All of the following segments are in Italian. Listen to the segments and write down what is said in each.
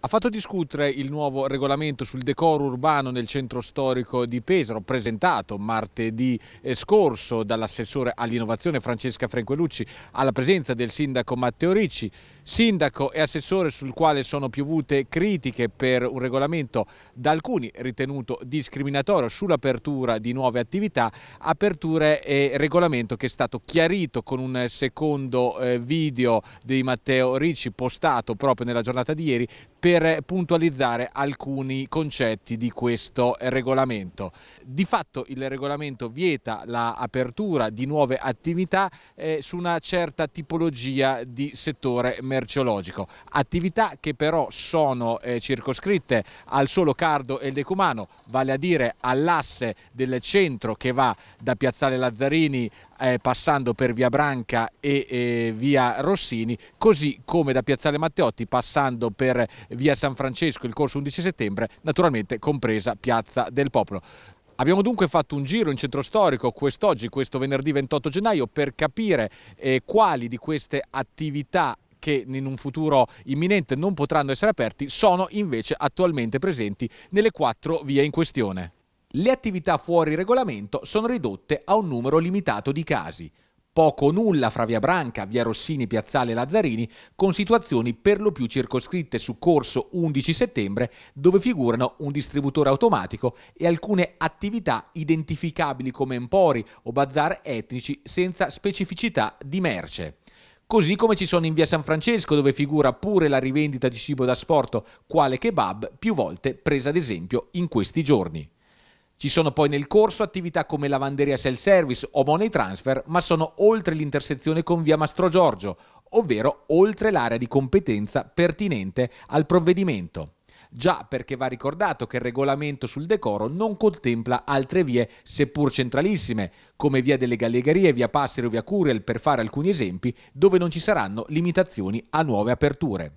Ha fatto discutere il nuovo regolamento sul decoro urbano nel centro storico di Pesaro, presentato martedì eh, scorso dall'assessore all'innovazione Francesca Franquelucci alla presenza del sindaco Matteo Ricci, sindaco e assessore sul quale sono piovute critiche per un regolamento da alcuni ritenuto discriminatorio sull'apertura di nuove attività, aperture e regolamento che è stato chiarito con un secondo eh, video di Matteo Ricci postato proprio nella giornata di ieri per puntualizzare alcuni concetti di questo regolamento. Di fatto il regolamento vieta l'apertura di nuove attività eh, su una certa tipologia di settore merceologico, attività che però sono eh, circoscritte al solo Cardo e il Decumano, vale a dire all'asse del centro che va da Piazzale Lazzarini eh, passando per via Branca e eh, via Rossini, così come da Piazzale Matteotti passando per via San Francesco il corso 11 settembre, naturalmente compresa Piazza del Popolo. Abbiamo dunque fatto un giro in centro storico quest'oggi, questo venerdì 28 gennaio, per capire eh, quali di queste attività che in un futuro imminente non potranno essere aperti sono invece attualmente presenti nelle quattro vie in questione le attività fuori regolamento sono ridotte a un numero limitato di casi. Poco o nulla fra Via Branca, Via Rossini, Piazzale e Lazzarini, con situazioni per lo più circoscritte su corso 11 settembre, dove figurano un distributore automatico e alcune attività identificabili come empori o bazar etnici senza specificità di merce. Così come ci sono in via San Francesco, dove figura pure la rivendita di cibo da sport, quale kebab, più volte presa ad esempio in questi giorni. Ci sono poi nel corso attività come lavanderia self-service o money transfer, ma sono oltre l'intersezione con via Mastro Giorgio, ovvero oltre l'area di competenza pertinente al provvedimento. Già perché va ricordato che il regolamento sul decoro non contempla altre vie, seppur centralissime, come via delle Gallegarie, via Passero, o via Curiel, per fare alcuni esempi, dove non ci saranno limitazioni a nuove aperture.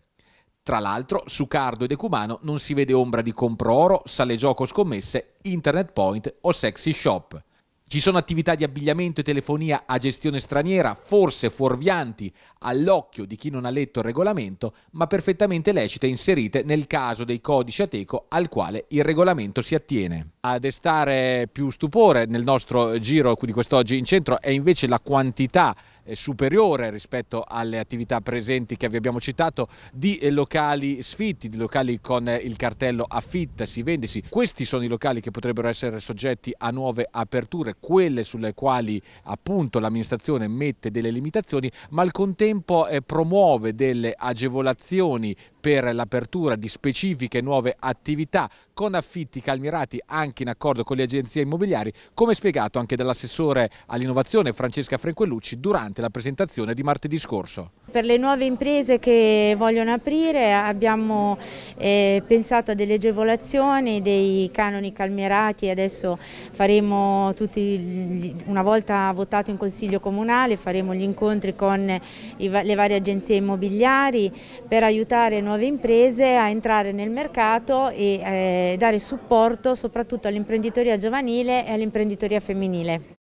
Tra l'altro, su Cardo e Decumano non si vede ombra di compro oro, sale gioco scommesse, internet point o sexy shop. Ci sono attività di abbigliamento e telefonia a gestione straniera, forse fuorvianti all'occhio di chi non ha letto il regolamento, ma perfettamente lecite inserite nel caso dei codici ateco al quale il regolamento si attiene. A destare più stupore nel nostro giro di quest'oggi in centro è invece la quantità eh, superiore rispetto alle attività presenti che vi abbiamo citato di eh, locali sfitti, di locali con eh, il cartello affittasi, vendisi. Questi sono i locali che potrebbero essere soggetti a nuove aperture, quelle sulle quali appunto l'amministrazione mette delle limitazioni ma al contempo promuove delle agevolazioni per l'apertura di specifiche nuove attività con affitti calmirati anche in accordo con le agenzie immobiliari, come spiegato anche dall'assessore all'innovazione Francesca Frenquellucci durante la presentazione di martedì scorso. Per le nuove imprese che vogliono aprire abbiamo eh, pensato a delle agevolazioni, dei canoni calmierati, adesso faremo tutti, una volta votato in Consiglio Comunale, faremo gli incontri con le varie agenzie immobiliari per aiutare noi nuove imprese a entrare nel mercato e eh, dare supporto soprattutto all'imprenditoria giovanile e all'imprenditoria femminile.